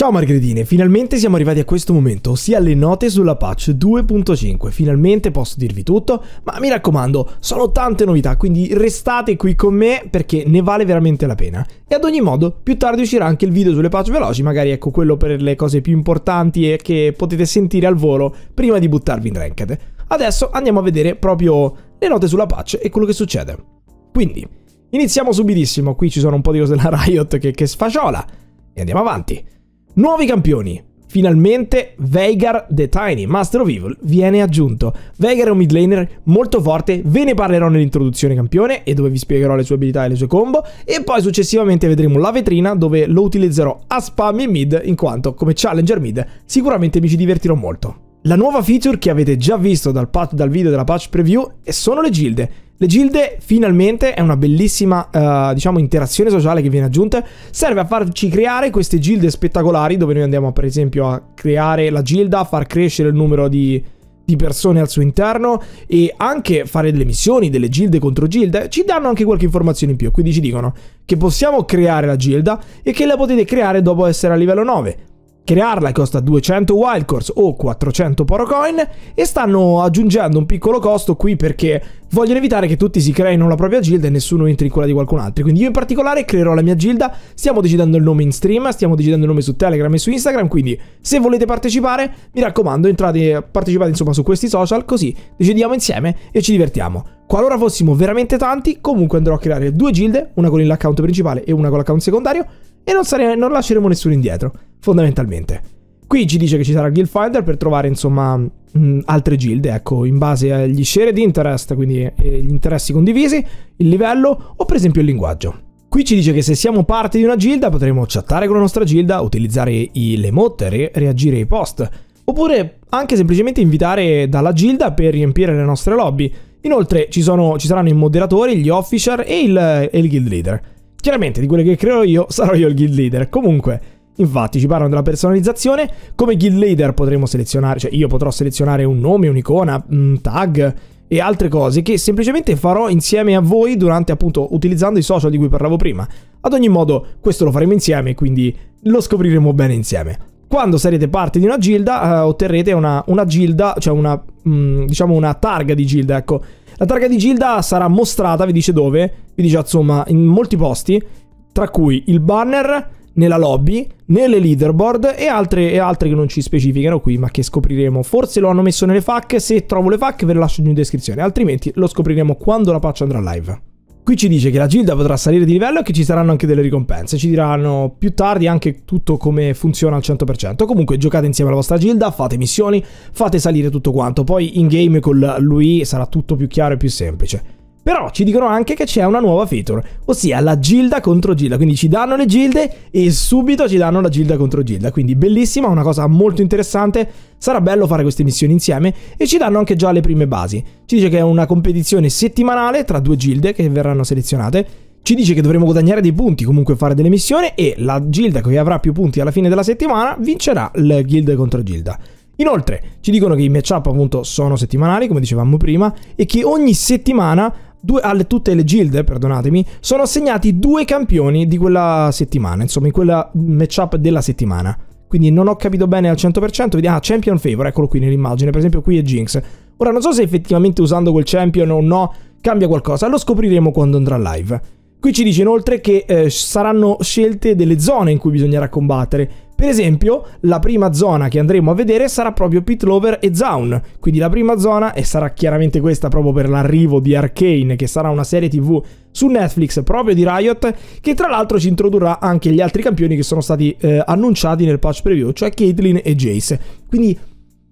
Ciao Margredine, finalmente siamo arrivati a questo momento, ossia le note sulla patch 2.5. Finalmente posso dirvi tutto, ma mi raccomando, sono tante novità, quindi restate qui con me perché ne vale veramente la pena. E ad ogni modo, più tardi uscirà anche il video sulle patch veloci, magari ecco quello per le cose più importanti e che potete sentire al volo prima di buttarvi in ranked. Adesso andiamo a vedere proprio le note sulla patch e quello che succede. Quindi, iniziamo subitissimo, qui ci sono un po' di cose della Riot che, che sfaciola e andiamo avanti. Nuovi campioni. Finalmente Veigar the Tiny, Master of Evil, viene aggiunto. Veigar è un mid laner molto forte, ve ne parlerò nell'introduzione campione e dove vi spiegherò le sue abilità e le sue combo e poi successivamente vedremo la vetrina dove lo utilizzerò a spam in mid in quanto come challenger mid sicuramente mi ci divertirò molto. La nuova feature che avete già visto dal, dal video della patch preview sono le gilde. Le gilde finalmente è una bellissima, eh, diciamo, interazione sociale che viene aggiunta. Serve a farci creare queste gilde spettacolari dove noi andiamo, per esempio, a creare la gilda, far crescere il numero di, di persone al suo interno e anche fare delle missioni, delle gilde contro gilde. Ci danno anche qualche informazione in più, quindi ci dicono che possiamo creare la gilda e che la potete creare dopo essere a livello 9 crearla costa 200 wildcores o 400 porocoin e stanno aggiungendo un piccolo costo qui perché vogliono evitare che tutti si creino la propria guild e nessuno entri in quella di qualcun altro. Quindi io in particolare creerò la mia gilda, stiamo decidendo il nome in stream, stiamo decidendo il nome su Telegram e su Instagram, quindi se volete partecipare mi raccomando entrate, partecipate insomma su questi social così decidiamo insieme e ci divertiamo. Qualora fossimo veramente tanti comunque andrò a creare due gilde, una con l'account principale e una con l'account secondario e non, sare- non lasceremo nessuno indietro, fondamentalmente. Qui ci dice che ci sarà Guild Finder per trovare insomma mh, mm, altre guilde, ecco, in base agli share di interest, quindi eh, gli interessi condivisi, il livello o per esempio il linguaggio. Qui ci dice che se siamo parte di una gilda potremo chattare con la nostra gilda, utilizzare i, le motte, re, reagire ai post, oppure anche semplicemente invitare dalla gilda per riempire le nostre lobby. Inoltre ci, sono, ci saranno i moderatori, gli officer e il, e il guild leader. Chiaramente di quelle che creo io sarò io il guild leader. Comunque, infatti ci parlano della personalizzazione, come guild leader potremo selezionare, cioè io potrò selezionare un nome, un'icona, un tag e altre cose che semplicemente farò insieme a voi durante appunto utilizzando i social di cui parlavo prima. Ad ogni modo, questo lo faremo insieme, quindi lo scopriremo bene insieme. Quando sarete parte di una gilda eh, otterrete una, una, gilda, cioè una, mh, mm, diciamo una targa di gilda, ecco, la targa di Gilda sarà mostrata, vi dice dove, vi dice insomma in molti posti, tra cui il banner nella lobby, nelle leaderboard e altre, e altre che non ci specificano qui, ma che scopriremo. Forse lo hanno messo nelle FAQ, se trovo le FAQ ve le lascio in descrizione, altrimenti lo scopriremo quando la patch andrà live. Qui ci dice che la gilda potrà salire di livello e che ci saranno anche delle ricompense. Ci diranno più tardi anche tutto come funziona al 100%. Comunque giocate insieme alla vostra gilda, fate missioni, fate salire tutto quanto. Poi in game con lui sarà tutto più chiaro e più semplice. Però ci dicono anche che c'è una nuova feature, ossia la gilda contro gilda, quindi ci danno le gilde e subito ci danno la gilda contro gilda, quindi bellissima, una cosa molto interessante, sarà bello fare queste missioni insieme e ci danno anche già le prime basi. Ci dice che è una competizione settimanale tra due gilde che verranno selezionate, ci dice che dovremo guadagnare dei punti, comunque fare delle missioni e la gilda che avrà più punti alla fine della settimana vincerà il guild contro gilda. Inoltre ci dicono che i matchup appunto sono settimanali, come dicevamo prima, e che ogni settimana due, alle, tutte le gilde, eh, perdonatemi, sono assegnati due campioni di quella settimana, insomma in quella matchup della settimana. Quindi non ho capito bene al 100%, vediamo, ah, Champion Favor, eccolo qui nell'immagine, per esempio qui è Jinx. Ora non so se effettivamente usando quel Champion o no cambia qualcosa, lo scopriremo quando andrà live. Qui ci dice inoltre che eh, saranno scelte delle zone in cui bisognerà combattere, per esempio, la prima zona che andremo a vedere sarà proprio Pitlover e Zaun, quindi la prima zona, e sarà chiaramente questa proprio per l'arrivo di Arcane, che sarà una serie tv su Netflix proprio di Riot, che tra l'altro ci introdurrà anche gli altri campioni che sono stati eh, annunciati nel patch preview, cioè Caitlyn e Jace. Quindi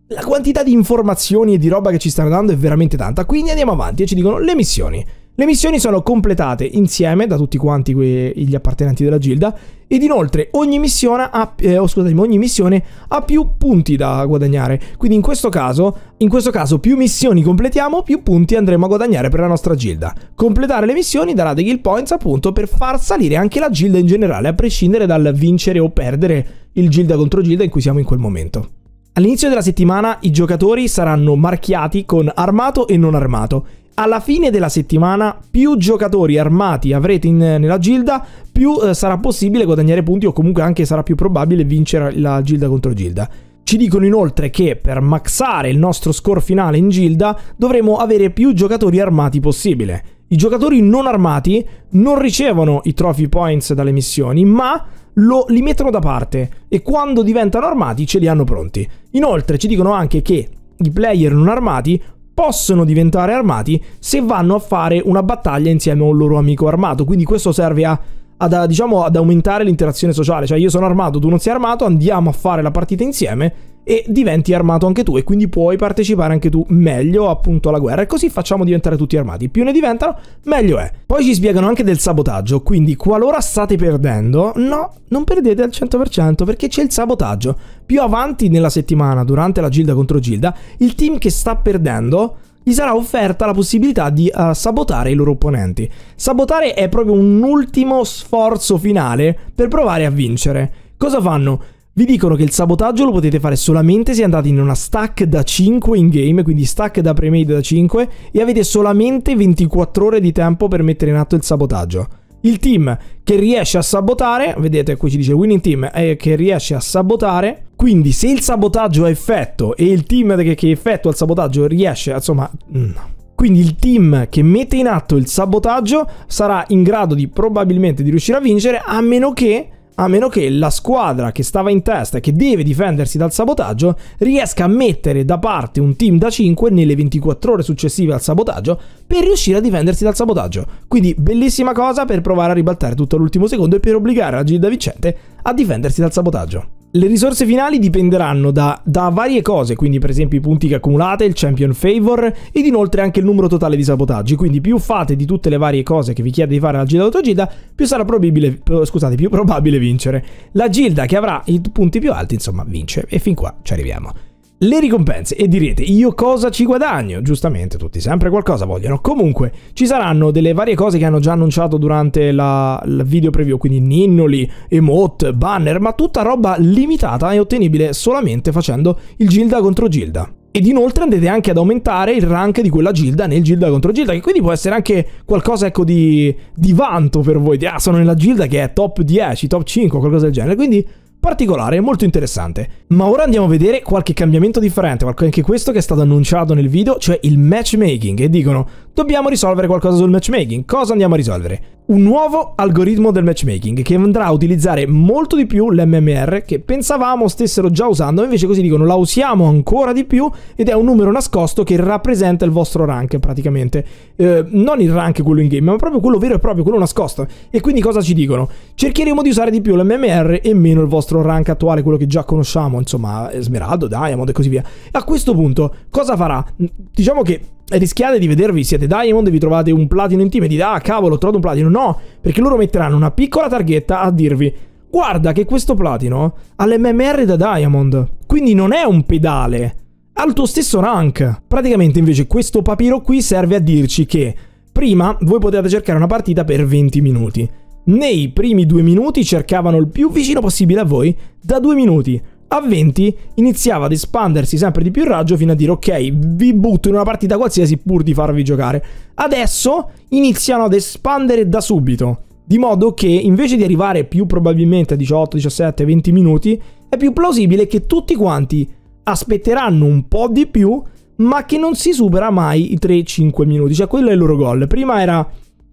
la quantità di informazioni e di roba che ci stanno dando è veramente tanta, quindi andiamo avanti e ci dicono le missioni. Le missioni sono completate insieme da tutti quanti gli appartenenti della gilda ed inoltre ogni missione, ha, eh, oh, scusatemi, ogni missione ha più punti da guadagnare, quindi in questo, caso, in questo caso più missioni completiamo più punti andremo a guadagnare per la nostra gilda. Completare le missioni darà dei kill points appunto per far salire anche la gilda in generale a prescindere dal vincere o perdere il gilda contro gilda in cui siamo in quel momento. All'inizio della settimana i giocatori saranno marchiati con armato e non armato alla fine della settimana più giocatori armati avrete in, nella gilda, più eh, sarà possibile guadagnare punti o comunque anche sarà più probabile vincere la gilda contro gilda. Ci dicono inoltre che per maxare il nostro score finale in gilda dovremo avere più giocatori armati possibile. I giocatori non armati non ricevono i trophy points dalle missioni, ma lo, li mettono da parte e quando diventano armati ce li hanno pronti. Inoltre ci dicono anche che i player non armati possono diventare armati se vanno a fare una battaglia insieme a un loro amico armato. Quindi questo serve a ad, eh, diciamo, ad aumentare l'interazione sociale. Cioè io sono armato, tu non sei armato, andiamo a fare la partita insieme e diventi armato anche tu e quindi puoi partecipare anche tu meglio appunto alla guerra e così facciamo diventare tutti armati. Più ne diventano, meglio è. Poi ci spiegano anche del sabotaggio, quindi qualora state perdendo, no, non perdete al 100% perché c'è il sabotaggio. Più avanti nella settimana, durante la gilda contro gilda, il team che sta perdendo gli sarà offerta la possibilità di uh, sabotare i loro opponenti. Sabotare è proprio un ultimo sforzo finale per provare a vincere. Cosa fanno? Vi dicono che il sabotaggio lo potete fare solamente se andate in una stack da 5 in game, quindi stack da pre-made da 5, e avete solamente 24 ore di tempo per mettere in atto il sabotaggio. Il team che riesce a sabotare, vedete qui ci dice winning team, è eh, che riesce a sabotare, quindi se il sabotaggio ha effetto e il team che, effettua il sabotaggio riesce, insomma... Mm, no. Quindi il team che mette in atto il sabotaggio sarà in grado di probabilmente di riuscire a vincere a meno che a meno che la squadra che stava in testa e che deve difendersi dal sabotaggio riesca a mettere da parte un team da 5 nelle 24 ore successive al sabotaggio per riuscire a difendersi dal sabotaggio. Quindi bellissima cosa per provare a ribaltare tutto all'ultimo secondo e per obbligare la Gilda Vincente a difendersi dal sabotaggio. Le risorse finali dipenderanno da, da, varie cose, quindi per esempio i punti che accumulate, il champion favor ed inoltre anche il numero totale di sabotaggi, quindi più fate di tutte le varie cose che vi chiede di fare la gilda autogilda, più sarà probabile, scusate, più probabile vincere. La gilda che avrà i punti più alti, insomma, vince e fin qua ci arriviamo. Le ricompense e direte io cosa ci guadagno? Giustamente tutti sempre qualcosa vogliono. Comunque ci saranno delle varie cose che hanno già annunciato durante la, il video preview, quindi ninnoli, emote, banner, ma tutta roba limitata e ottenibile solamente facendo il gilda contro gilda. Ed inoltre andate anche ad aumentare il rank di quella gilda nel gilda contro gilda, che quindi può essere anche qualcosa ecco di, di vanto per voi, di ah sono nella gilda che è top 10, top 5, qualcosa del genere, quindi particolare e molto interessante. Ma ora andiamo a vedere qualche cambiamento differente, anche questo che è stato annunciato nel video, cioè il matchmaking, e dicono dobbiamo risolvere qualcosa sul matchmaking. Cosa andiamo a risolvere? Un nuovo algoritmo del matchmaking che andrà a utilizzare molto di più l'MMR che pensavamo stessero già usando, invece così dicono la usiamo ancora di più ed è un numero nascosto che rappresenta il vostro rank praticamente. Eh, non il rank quello in game, ma proprio quello vero e proprio, quello nascosto. E quindi cosa ci dicono? Cercheremo di usare di più l'MMR e meno il vostro rank attuale, quello che già conosciamo, insomma, eh, Smeraldo, Diamond e così via. A questo punto cosa farà? Diciamo che rischiate di vedervi, siete Diamond e vi trovate un platino in team e dite ah cavolo ho trovato un platino, no, perché loro metteranno una piccola targhetta a dirvi guarda che questo platino ha l'MMR da Diamond, quindi non è un pedale, ha il tuo stesso rank. Praticamente invece questo papiro qui serve a dirci che prima voi potevate cercare una partita per 20 minuti, nei primi due minuti cercavano il più vicino possibile a voi da due minuti, a 20 iniziava ad espandersi sempre di più il raggio fino a dire ok, vi butto in una partita qualsiasi pur di farvi giocare. Adesso iniziano ad espandere da subito, di modo che invece di arrivare più probabilmente a 18, 17, 20 minuti, è più plausibile che tutti quanti aspetteranno un po' di più, ma che non si supera mai i 3-5 minuti, cioè quello è il loro gol. Prima era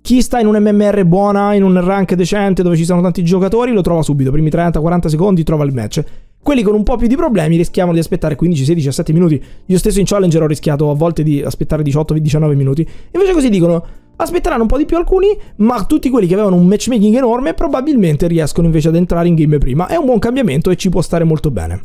chi sta in un MMR buona, in un rank decente dove ci sono tanti giocatori, lo trova subito, primi 30-40 secondi trova il match. Quelli con un po' più di problemi rischiavano di aspettare 15, 16, 17 minuti. Io stesso in Challenger ho rischiato a volte di aspettare 18, 19 minuti. Invece così dicono, aspetteranno un po' di più alcuni, ma tutti quelli che avevano un matchmaking enorme probabilmente riescono invece ad entrare in game prima. È un buon cambiamento e ci può stare molto bene.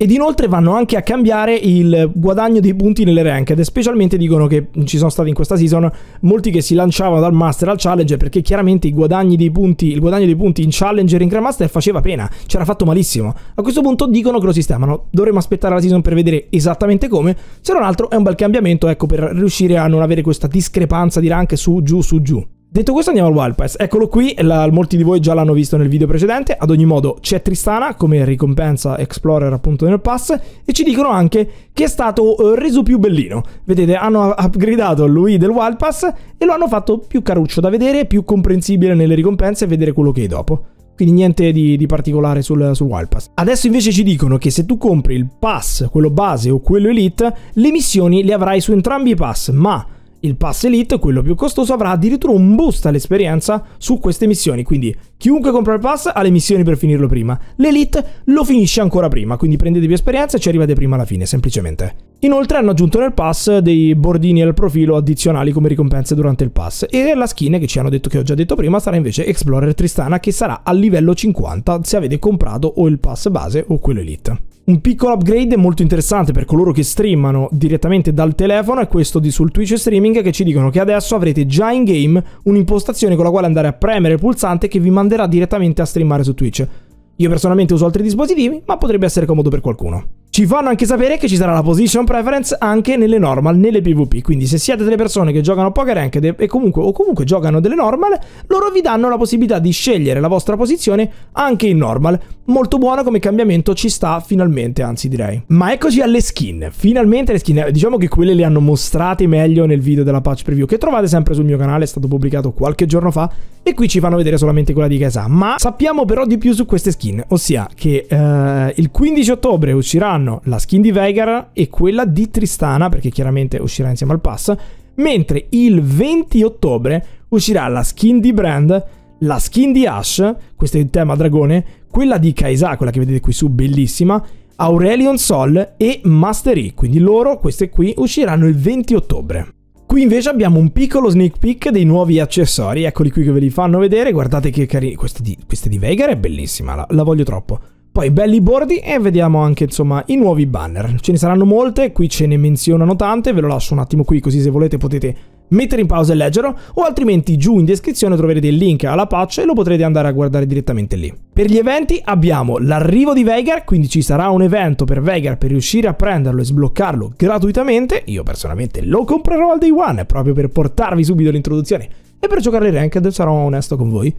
Ed inoltre vanno anche a cambiare il guadagno dei punti nelle ranked. Specialmente dicono che ci sono stati in questa season molti che si lanciavano dal master al challenger perché chiaramente i guadagni dei punti, il guadagno dei punti in challenger e in grandmaster faceva pena, c'era fatto malissimo. A questo punto dicono che lo sistemano. Dovremmo aspettare la season per vedere esattamente come. Se non altro è un bel cambiamento, ecco, per riuscire a non avere questa discrepanza di rank su, giù, su, giù. Detto questo andiamo al Wild Pass, eccolo qui, la, molti di voi già l'hanno visto nel video precedente, ad ogni modo c'è Tristana come ricompensa Explorer appunto nel pass e ci dicono anche che è stato eh, reso più bellino, vedete hanno upgradato l'UI del Wild Pass e lo hanno fatto più caruccio da vedere, più comprensibile nelle ricompense e vedere quello che hai dopo. Quindi niente di, di particolare sul, sul, Wild Pass. Adesso invece ci dicono che se tu compri il pass, quello base o quello elite, le missioni le avrai su entrambi i pass, ma il pass Elite, quello più costoso, avrà addirittura un boost all'esperienza su queste missioni, quindi chiunque compra il pass ha le missioni per finirlo prima. L'Elite lo finisce ancora prima, quindi prendete più esperienza e ci arrivate prima alla fine, semplicemente. Inoltre hanno aggiunto nel pass dei bordini al profilo addizionali come ricompense durante il pass e la skin che ci hanno detto che ho già detto prima sarà invece Explorer Tristana che sarà al livello 50 se avete comprato o il pass base o quello Elite. Un piccolo upgrade molto interessante per coloro che streamano direttamente dal telefono è questo di sul Twitch streaming che ci dicono che adesso avrete già in game un'impostazione con la quale andare a premere il pulsante che vi manderà direttamente a streamare su Twitch. Io personalmente uso altri dispositivi, ma potrebbe essere comodo per qualcuno ci fanno anche sapere che ci sarà la position preference anche nelle normal, nelle PvP. Quindi se siete delle persone che giocano poker ranked e comunque, o comunque giocano delle normal, loro vi danno la possibilità di scegliere la vostra posizione anche in normal. Molto buono come cambiamento, ci sta finalmente, anzi direi. Ma eccoci alle skin. Finalmente le skin, diciamo che quelle le hanno mostrate meglio nel video della patch preview che trovate sempre sul mio canale, è stato pubblicato qualche giorno fa e qui ci fanno vedere solamente quella di Kesa. Ma sappiamo però di più su queste skin, ossia che eh, il 15 ottobre usciranno usciranno la skin di Veigar e quella di Tristana, perché chiaramente uscirà insieme al pass, mentre il 20 ottobre uscirà la skin di Brand, la skin di Ash, questo è il tema dragone, quella di Kaisa, quella che vedete qui su, bellissima, Aurelion Sol e Mastery, quindi loro, queste qui, usciranno il 20 ottobre. Qui invece abbiamo un piccolo sneak peek dei nuovi accessori, eccoli qui che ve li fanno vedere, guardate che carini, questa di, questa di Veigar è bellissima, la, la voglio troppo. Poi belli bordi e vediamo anche insomma i nuovi banner. Ce ne saranno molte, qui ce ne menzionano tante, ve lo lascio un attimo qui così se volete potete mettere in pausa e leggerlo, o altrimenti giù in descrizione troverete il link alla patch e lo potrete andare a guardare direttamente lì. Per gli eventi abbiamo l'arrivo di Veigar, quindi ci sarà un evento per Veigar per riuscire a prenderlo e sbloccarlo gratuitamente, io personalmente lo comprerò al day one proprio per portarvi subito l'introduzione e per giocare ranked sarò onesto con voi.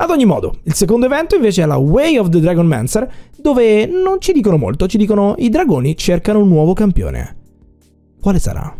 Ad ogni modo, il secondo evento invece è la Way of the Dragon Mancer, dove non ci dicono molto, ci dicono i dragoni cercano un nuovo campione. Quale sarà?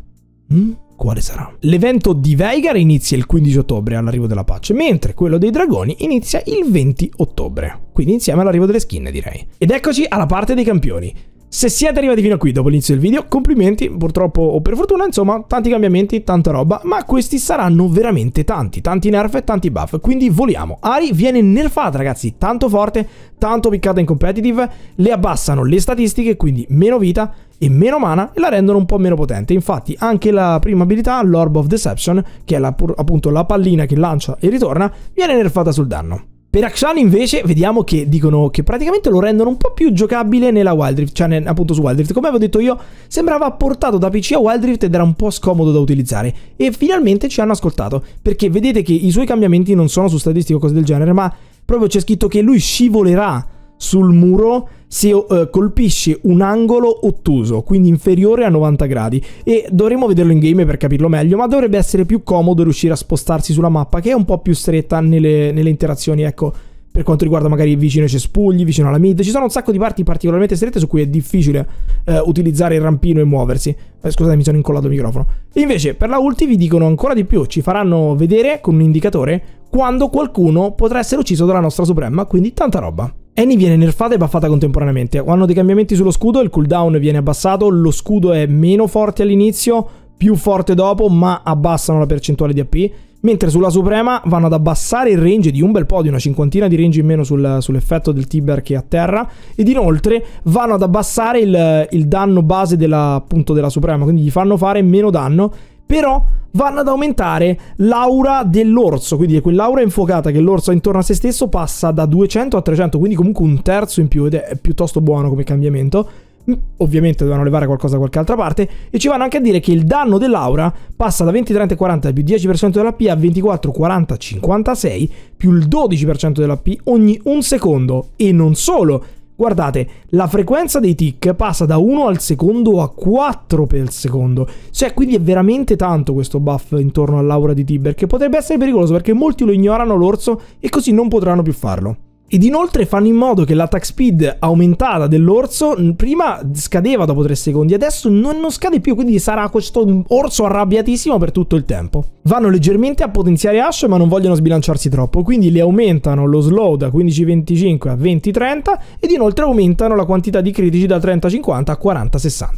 Mm? Quale sarà? L'evento di Veigar inizia il 15 ottobre all'arrivo della pace, mentre quello dei dragoni inizia il 20 ottobre, quindi insieme all'arrivo delle skin direi. Ed eccoci alla parte dei campioni. Se siete arrivati fino a qui dopo l'inizio del video, complimenti, purtroppo o per fortuna, insomma, tanti cambiamenti, tanta roba, ma questi saranno veramente tanti, tanti nerf e tanti buff, quindi voliamo. Ari viene nerfata, ragazzi, tanto forte, tanto piccata in competitive, le abbassano le statistiche, quindi meno vita, e meno mana e la rendono un po' meno potente. Infatti anche la prima abilità, l'Orb of Deception, che è la, appunto la pallina che lancia e ritorna, viene nerfata sul danno. Per Axan invece vediamo che dicono che praticamente lo rendono un po' più giocabile nella Wild Rift, cioè nel, appunto su Wild Rift. Come avevo detto io, sembrava portato da PC a Wild Rift ed era un po' scomodo da utilizzare. E finalmente ci hanno ascoltato, perché vedete che i suoi cambiamenti non sono su statistiche o cose del genere, ma proprio c'è scritto che lui scivolerà sul muro se uh, colpisce un angolo ottuso, quindi inferiore a 90 gradi. E dovremo vederlo in game per capirlo meglio, ma dovrebbe essere più comodo riuscire a spostarsi sulla mappa, che è un po' più stretta nelle, nelle interazioni, ecco. Per quanto riguarda magari vicino ai cespugli, vicino alla mid, ci sono un sacco di parti particolarmente strette su cui è difficile uh, utilizzare il rampino e muoversi. Eh, scusate, mi sono incollato il microfono. E invece, per la ulti vi dicono ancora di più, ci faranno vedere con un indicatore quando qualcuno potrà essere ucciso dalla nostra suprema, quindi tanta roba. Annie viene nerfata e buffata contemporaneamente. Hanno dei cambiamenti sullo scudo, il cooldown viene abbassato, lo scudo è meno forte all'inizio, più forte dopo, ma abbassano la percentuale di AP. Mentre sulla Suprema vanno ad abbassare il range di un bel po', di una cinquantina di range in meno sul, sull'effetto del Tiber che è a terra. Ed inoltre vanno ad abbassare il, il danno base della, appunto, della Suprema, quindi gli fanno fare meno danno però vanno ad aumentare l'aura dell'orso, quindi quell'aura infuocata che l'orso ha intorno a se stesso passa da 200 a 300, quindi comunque un terzo in più ed è piuttosto buono come cambiamento. Mm, ovviamente dovevano levare qualcosa da qualche altra parte e ci vanno anche a dire che il danno dell'aura passa da 20, 30, 40 più 10% dell'AP a 24, 40, 56 più il 12% dell'AP ogni un secondo e non solo Guardate, la frequenza dei tick passa da 1 al secondo a 4 per secondo. Cioè, quindi è veramente tanto questo buff intorno all'aura di Tiber, che potrebbe essere pericoloso perché molti lo ignorano l'orso e così non potranno più farlo. Ed inoltre fanno in modo che l'attack speed aumentata dell'orso prima scadeva dopo 3 secondi, adesso non, non, scade più, quindi sarà questo orso arrabbiatissimo per tutto il tempo. Vanno leggermente a potenziare Ash ma non vogliono sbilanciarsi troppo, quindi le aumentano lo slow da 15-25 a 20-30 ed inoltre aumentano la quantità di critici da 30-50 a 40-60.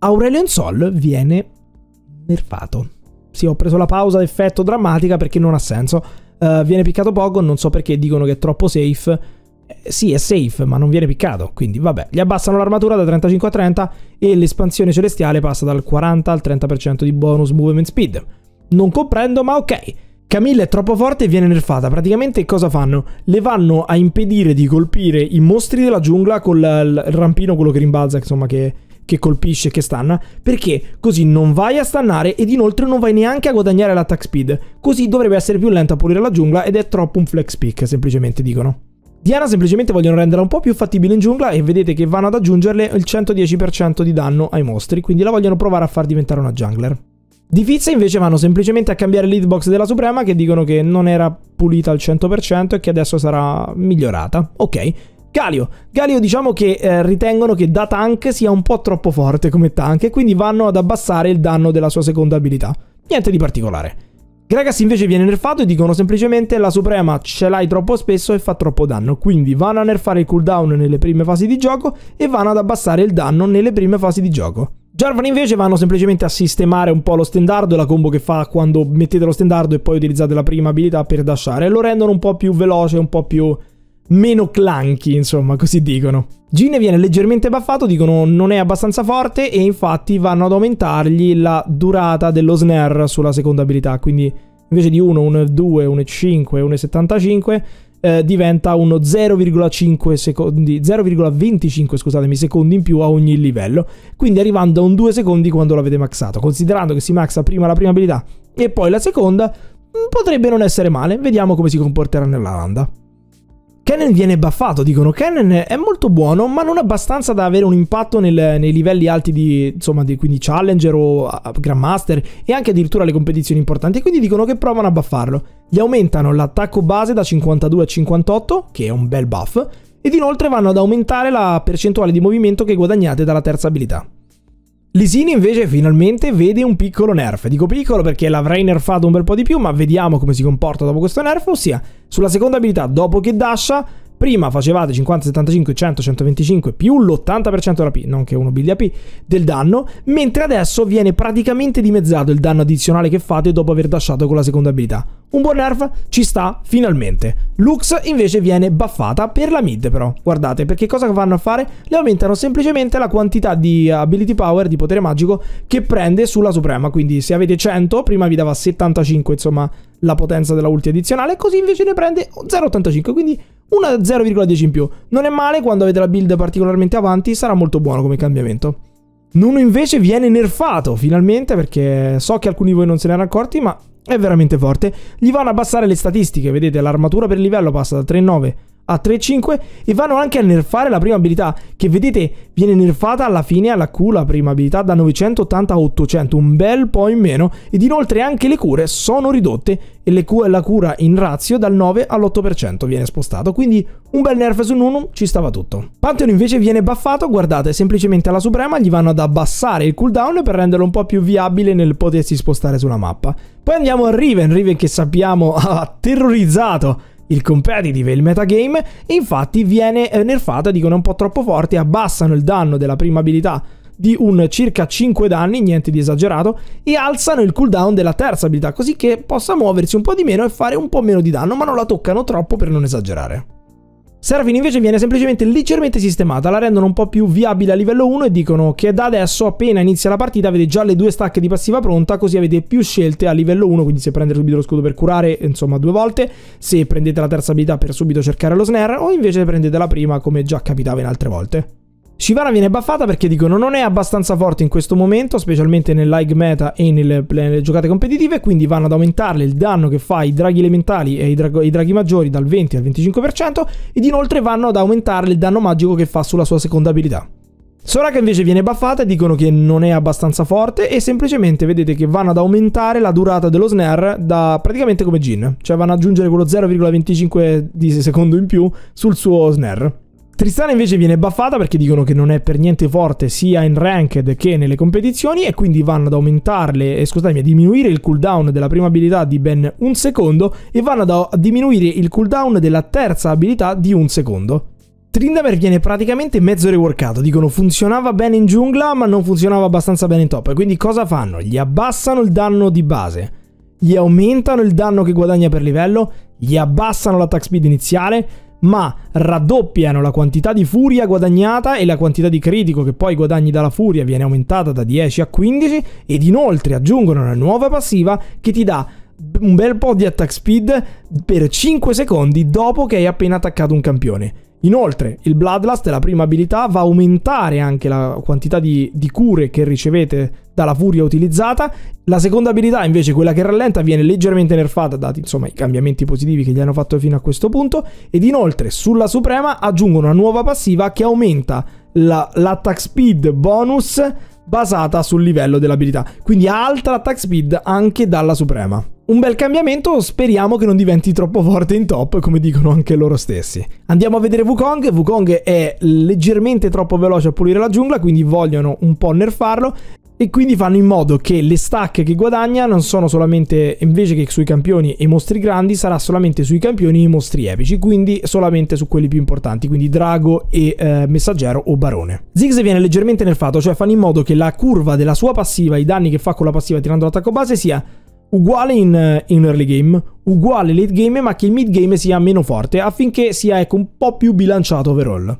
Aurelion Sol viene nerfato. Sì, ho preso la pausa d'effetto drammatica perché non ha senso eh, viene piccato poco, non so perché dicono che è troppo safe. Eh, sì, è safe, ma non viene piccato, quindi vabbè. Gli abbassano l'armatura da 35 a 30 e l'espansione celestiale passa dal 40 al 30% di bonus movement speed. Non comprendo, ma ok. Camilla è troppo forte e viene nerfata. Praticamente cosa fanno? Le vanno a impedire di colpire i mostri della giungla con il rampino, quello che rimbalza, insomma, che che colpisce, che stanna, perché così non vai a stannare ed inoltre non vai neanche a guadagnare l'attack speed. Così dovrebbe essere più lenta a pulire la giungla ed è troppo un flex pick, semplicemente dicono. Diana semplicemente vogliono renderla un po' più fattibile in giungla e vedete che vanno ad aggiungerle il 110% di danno ai mostri, quindi la vogliono provare a far diventare una jungler. Di Fizz invece vanno semplicemente a cambiare l'hitbox della Suprema che dicono che non era pulita al 100% e che adesso sarà migliorata. Ok, Galio. Galio diciamo che eh, ritengono che da tank sia un po' troppo forte come tank e quindi vanno ad abbassare il danno della sua seconda abilità. Niente di particolare. Gregas invece viene nerfato e dicono semplicemente la Suprema ce l'hai troppo spesso e fa troppo danno, quindi vanno a nerfare il cooldown nelle prime fasi di gioco e vanno ad abbassare il danno nelle prime fasi di gioco. Jarvan invece vanno semplicemente a sistemare un po' lo stendardo, la combo che fa quando mettete lo stendardo e poi utilizzate la prima abilità per dashare, lo rendono un po' più veloce, un po' più meno clunky, insomma, così dicono. Gene viene leggermente buffato, dicono non è abbastanza forte e infatti vanno ad aumentargli la durata dello snare sulla seconda abilità, quindi invece di 1, 1,2, 1,5, 1,75 eh, diventa uno 0,5 secondi, 0,25 scusatemi, secondi in più a ogni livello, quindi arrivando a un 2 secondi quando l'avete maxato. Considerando che si maxa prima la prima abilità e poi la seconda, mm, potrebbe non essere male, vediamo come si comporterà nella landa. Kennen viene buffato, dicono Kennen è molto buono ma non abbastanza da avere un impatto nel, nei livelli alti di, insomma, di, quindi Challenger o Grandmaster e anche addirittura le competizioni importanti, quindi dicono che provano a buffarlo. Gli aumentano l'attacco base da 52 a 58, che è un bel buff, ed inoltre vanno ad aumentare la percentuale di movimento che guadagnate dalla terza abilità. Lisini invece finalmente vede un piccolo nerf, dico piccolo perché l'avrei nerfato un bel po' di più ma vediamo come si comporta dopo questo nerf, ossia sulla seconda abilità dopo che dasha Prima facevate 50, 75, 100, 125 più l'80% RP, non che 1 bill AP, del danno, mentre adesso viene praticamente dimezzato il danno addizionale che fate dopo aver dashato con la seconda abilità. Un buon nerf ci sta finalmente. Lux invece viene buffata per la mid però. Guardate, perché cosa vanno a fare? Le aumentano semplicemente la quantità di ability power, di potere magico, che prende sulla suprema. Quindi se avete 100, prima vi dava 75, insomma, la potenza della ulti addizionale, così invece ne prende 0,85. Quindi una 0,10 in più. Non è male, quando avete la build particolarmente avanti sarà molto buono come cambiamento. Nuno invece viene nerfato, finalmente, perché so che alcuni di voi non se ne erano accorti, ma è veramente forte. Gli vanno a abbassare le statistiche, vedete, l'armatura per livello passa da 3,9 a 3-5 e vanno anche a nerfare la prima abilità che vedete viene nerfata alla fine alla Q la prima abilità da 980 a 800 un bel po' in meno ed inoltre anche le cure sono ridotte e Q e la cura in razio dal 9 all'8% viene spostato quindi un bel nerf su Nunu ci stava tutto Pantheon invece viene buffato guardate semplicemente alla Suprema gli vanno ad abbassare il cooldown per renderlo un po' più viabile nel potersi spostare sulla mappa poi andiamo a Riven Riven che sappiamo ha terrorizzato il competitive e il metagame infatti viene eh, nerfata, dicono un po' troppo forte, abbassano il danno della prima abilità di un circa 5 danni, niente di esagerato, e alzano il cooldown della terza abilità, così che possa muoversi un po' di meno e fare un po' meno di danno, ma non la toccano troppo per non esagerare. Serafin invece viene semplicemente leggermente sistemata, la rendono un po' più viabile a livello 1 e dicono che da adesso appena inizia la partita avete già le due stacche di passiva pronta, così avete più scelte a livello 1, quindi se prendete subito lo scudo per curare, insomma due volte, se prendete la terza abilità per subito cercare lo snare o invece prendete la prima come già capitava in altre volte. Shivara viene buffata perché dicono non è abbastanza forte in questo momento, specialmente nel like meta e nelle, nelle, giocate competitive, quindi vanno ad aumentarle il danno che fa i draghi elementali e i, dra i draghi maggiori dal 20 al 25% ed inoltre vanno ad aumentarle il danno magico che fa sulla sua seconda abilità. Soraka invece viene buffata e dicono che non è abbastanza forte e semplicemente vedete che vanno ad aumentare la durata dello snare da praticamente come Jin, cioè vanno ad aggiungere quello 0,25 di secondo in più sul suo snare. Tristana invece viene buffata perché dicono che non è per niente forte sia in ranked che nelle competizioni e quindi vanno ad aumentarle, eh, scusatemi, a diminuire il cooldown della prima abilità di ben un secondo e vanno ad, a diminuire il cooldown della terza abilità di un secondo. Trindamer viene praticamente mezzo reworkato, dicono funzionava bene in giungla ma non funzionava abbastanza bene in top, quindi cosa fanno? Gli abbassano il danno di base, gli aumentano il danno che guadagna per livello, gli abbassano l'attack speed iniziale, ma raddoppiano la quantità di furia guadagnata e la quantità di critico che poi guadagni dalla furia viene aumentata da 10 a 15 ed inoltre aggiungono una nuova passiva che ti dà un bel po' di attack speed per 5 secondi dopo che hai appena attaccato un campione. Inoltre, il Bloodlust, è la prima abilità, va a aumentare anche la quantità di, di cure che ricevete dalla furia utilizzata. La seconda abilità, invece, quella che rallenta, viene leggermente nerfata, dati insomma i cambiamenti positivi che gli hanno fatto fino a questo punto. Ed inoltre, sulla Suprema aggiungono una nuova passiva che aumenta l'attack speed bonus basata sul livello dell'abilità, quindi altra attack speed anche dalla suprema. Un bel cambiamento, speriamo che non diventi troppo forte in top, come dicono anche loro stessi. Andiamo a vedere Wukong, Wukong è leggermente troppo veloce a pulire la giungla, quindi vogliono un po' nerfarlo, e quindi fanno in modo che le stack che guadagna non sono solamente invece che sui campioni e mostri grandi sarà solamente sui campioni e mostri epici quindi solamente su quelli più importanti quindi drago e eh, messaggero o barone Ziggs viene leggermente nerfato cioè fanno in modo che la curva della sua passiva i danni che fa con la passiva tirando l'attacco base sia uguale in, in, early game, uguale late game, ma che il mid game sia meno forte affinché sia ecco, un po' più bilanciato overall.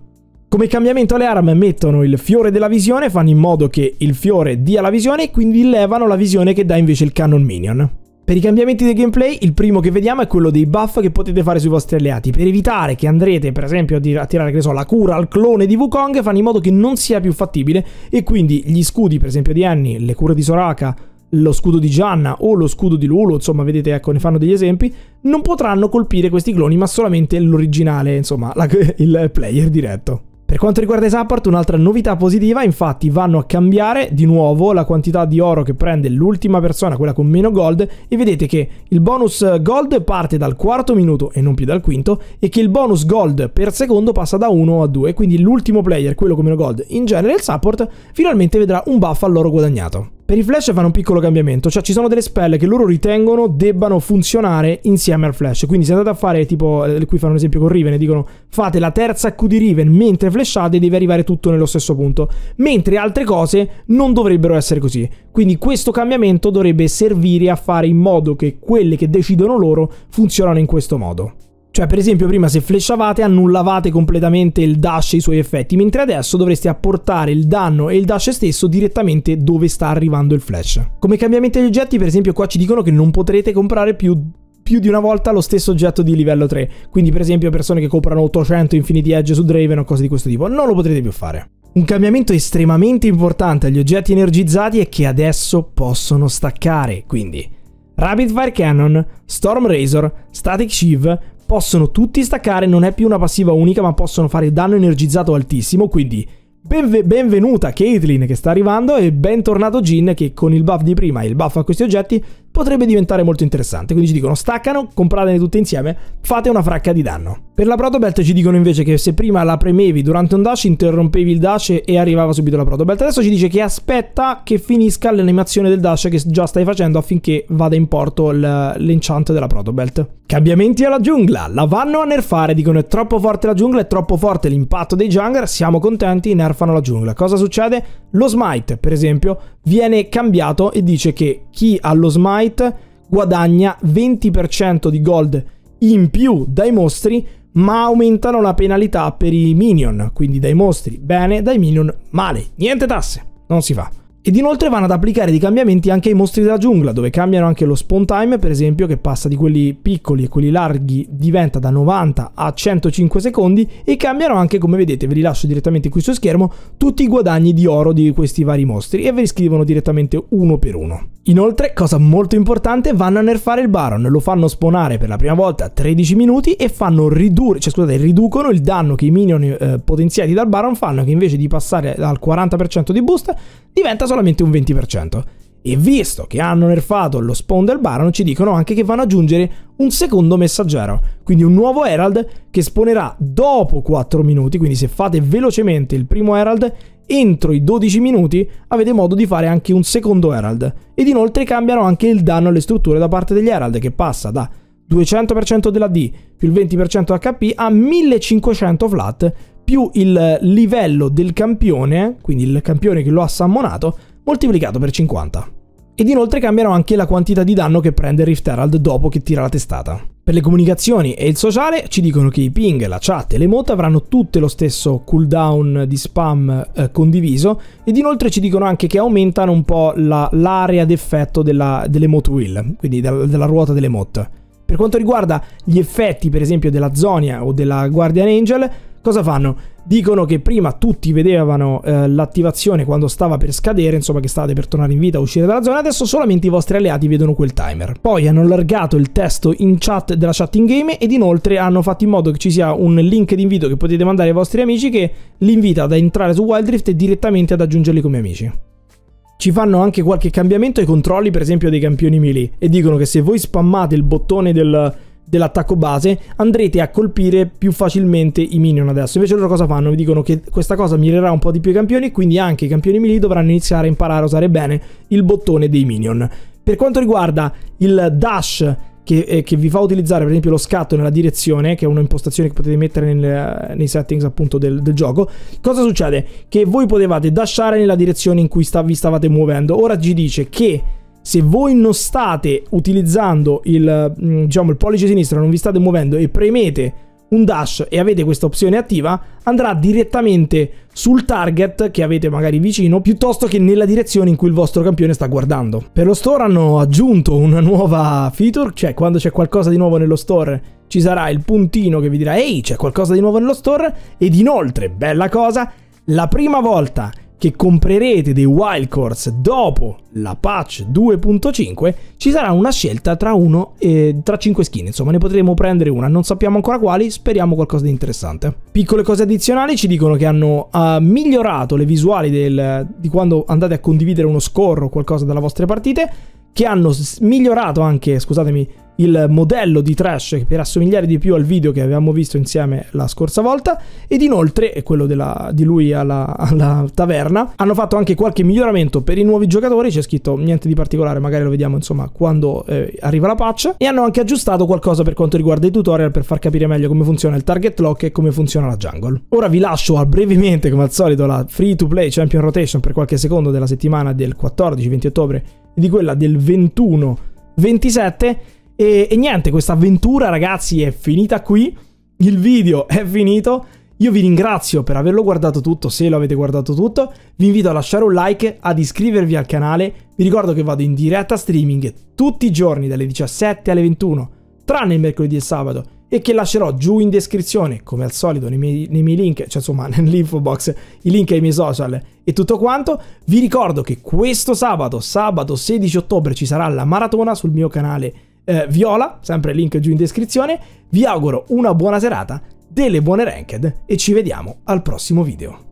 Come cambiamento alle arme mettono il fiore della visione, fanno in modo che il fiore dia la visione e quindi levano la visione che dà invece il Cannon Minion. Per i cambiamenti del gameplay, il primo che vediamo è quello dei buff che potete fare sui vostri alleati. Per evitare che andrete, per esempio, a tirare, che so, la cura al clone di Wukong, fanno in modo che non sia più fattibile e quindi gli scudi, per esempio, di Annie, le cure di Soraka, lo scudo di Gianna o lo scudo di Lulu, insomma, vedete, ecco, ne fanno degli esempi, non potranno colpire questi cloni, ma solamente l'originale, insomma, la, il player diretto. Per quanto riguarda i support, un'altra novità positiva, infatti, vanno a cambiare di nuovo la quantità di oro che prende l'ultima persona, quella con meno gold, e vedete che il bonus gold parte dal quarto minuto e non più dal quinto, e che il bonus gold per secondo passa da 1 a 2, quindi l'ultimo player, quello con meno gold, in genere il support, finalmente vedrà un buff all'oro guadagnato. Per i flash fanno un piccolo cambiamento, cioè ci sono delle spell che loro ritengono debbano funzionare insieme al flash. Quindi se andate a fare tipo, eh, qui fanno un esempio con Riven e dicono fate la terza Q di Riven mentre flashate deve arrivare tutto nello stesso punto. Mentre altre cose non dovrebbero essere così. Quindi questo cambiamento dovrebbe servire a fare in modo che quelle che decidono loro funzionano in questo modo. Cioè, per esempio, prima se flashavate annullavate completamente il dash e i suoi effetti, mentre adesso dovreste apportare il danno e il dash stesso direttamente dove sta arrivando il flash. Come cambiamento di oggetti, per esempio, qua ci dicono che non potrete comprare più più di una volta lo stesso oggetto di livello 3. Quindi, per esempio, persone che comprano 800 Infinity Edge su Draven o cose di questo tipo, non lo potrete più fare. Un cambiamento estremamente importante agli oggetti energizzati è che adesso possono staccare, quindi Rapid Fire Cannon, Storm Razor, Static Sheave, Possono tutti staccare, non è più una passiva unica, ma possono fare danno energizzato altissimo, quindi benve benvenuta Caitlyn che sta arrivando e bentornato Jin che con il buff di prima e il buff a questi oggetti potrebbe diventare molto interessante. Quindi ci dicono staccano, compratene tutte insieme, fate una fracca di danno. Per la protobelt ci dicono invece che se prima la premevi durante un dash interrompevi il dash e arrivava subito la protobelt. Adesso ci dice che aspetta che finisca l'animazione del dash che già stai facendo affinché vada in porto l'enchant della protobelt. Cambiamenti alla giungla, la vanno a nerfare, dicono è troppo forte la giungla, è troppo forte l'impatto dei jungler, siamo contenti, nerfano la giungla. Cosa succede? Lo smite, per esempio, viene cambiato e dice che chi ha lo smite guadagna 20% di gold in più dai mostri, ma aumentano la penalità per i minion, quindi dai mostri bene, dai minion male. Niente tasse, non si fa. Ed inoltre vanno ad applicare dei cambiamenti anche ai mostri della giungla, dove cambiano anche lo spawn time, per esempio, che passa di quelli piccoli e quelli larghi diventa da 90 a 105 secondi e cambiano anche, come vedete, ve li lascio direttamente qui su schermo, tutti i guadagni di oro di questi vari mostri e ve li scrivono direttamente uno per uno. Inoltre, cosa molto importante, vanno a nerfare il Baron, lo fanno spawnare per la prima volta 13 minuti e fanno ridurre, cioè scusate, riducono il danno che i minion eh, potenziati dal Baron fanno, che invece di passare dal 40% di boost diventa solamente un 20%. E visto che hanno nerfato lo spawn del Baron, ci dicono anche che vanno ad aggiungere un secondo messaggero, quindi un nuovo Herald che spawnerà dopo 4 minuti, quindi se fate velocemente il primo Herald, entro i 12 minuti avete modo di fare anche un secondo Herald. Ed inoltre cambiano anche il danno alle strutture da parte degli Herald, che passa da 200% della D più il 20% HP a 1500 flat più il livello del campione, quindi il campione che lo ha sammonato, moltiplicato per 50. Ed inoltre cambiano anche la quantità di danno che prende Rift Herald dopo che tira la testata. Per le comunicazioni e il sociale ci dicono che i ping, la chat e le moto avranno tutte lo stesso cooldown di spam eh, condiviso ed inoltre ci dicono anche che aumentano un po' l'area d'effetto d'effetto dell'emote wheel, quindi da, della ruota delle moto. Per quanto riguarda gli effetti per esempio della Zonia o della Guardian Angel, cosa fanno? dicono che prima tutti vedevano eh, l'attivazione quando stava per scadere, insomma che stavate per tornare in vita, uscire dalla zona, adesso solamente i vostri alleati vedono quel timer. Poi hanno allargato il testo in chat della chat in game ed inoltre hanno fatto in modo che ci sia un link di invito che potete mandare ai vostri amici che li invita ad entrare su Wild Rift e direttamente ad aggiungerli come amici. Ci fanno anche qualche cambiamento ai controlli, per esempio, dei campioni melee, e dicono che se voi spammate il bottone del, dell'attacco base andrete a colpire più facilmente i minion adesso invece loro cosa fanno? mi dicono che questa cosa mirerà un po' di più i campioni quindi anche i campioni melee dovranno iniziare a imparare a usare bene il bottone dei minion per quanto riguarda il dash che, eh, che, vi fa utilizzare per esempio lo scatto nella direzione, che è un'impostazione che potete mettere nel, nei settings appunto del, del, gioco, cosa succede? Che voi potevate dashare nella direzione in cui sta, vi stavate muovendo. Ora ci dice che se voi non state utilizzando il, mm, diciamo, il pollice sinistro, non vi state muovendo e premete un dash e avete questa opzione attiva, andrà direttamente sul target che avete magari vicino, piuttosto che nella direzione in cui il vostro campione sta guardando. Per lo store hanno aggiunto una nuova feature, cioè quando c'è qualcosa di nuovo nello store ci sarà il puntino che vi dirà ehi c'è qualcosa di nuovo nello store ed inoltre, bella cosa, la prima volta che che comprerete dei wildcards dopo la patch 2.5, ci sarà una scelta tra, uno, e tra 5 skin. Insomma, ne potremo prendere una, non sappiamo ancora quali, speriamo qualcosa di interessante. Piccole cose addizionali ci dicono che hanno uh, migliorato le visuali del, di quando andate a condividere uno score o qualcosa dalla vostre partite, che hanno migliorato anche, scusatemi, il modello di trash per assomigliare di più al video che avevamo visto insieme la scorsa volta ed inoltre è quello della, di lui alla, alla, taverna hanno fatto anche qualche miglioramento per i nuovi giocatori c'è scritto niente di particolare magari lo vediamo insomma quando eh, arriva la patch e hanno anche aggiustato qualcosa per quanto riguarda i tutorial per far capire meglio come funziona il target lock e come funziona la jungle ora vi lascio a brevemente come al solito la free to play champion rotation per qualche secondo della settimana del 14-20 ottobre e di quella del 21-27 e, e niente, questa avventura ragazzi è finita qui, il video è finito. Io vi ringrazio per averlo guardato tutto, se lo avete guardato tutto, vi invito a lasciare un like, ad iscrivervi al canale, vi ricordo che vado in diretta streaming tutti i giorni dalle 17 alle 21, tranne il mercoledì e il sabato, e che lascerò giù in descrizione, come al solito, nei miei, nei miei link, cioè insomma nell'info box, i link ai miei social e tutto quanto. Vi ricordo che questo sabato, sabato 16 ottobre, ci sarà la maratona sul mio canale eh, Viola, sempre link giù in descrizione. Vi auguro una buona serata, delle buone ranked e ci vediamo al prossimo video.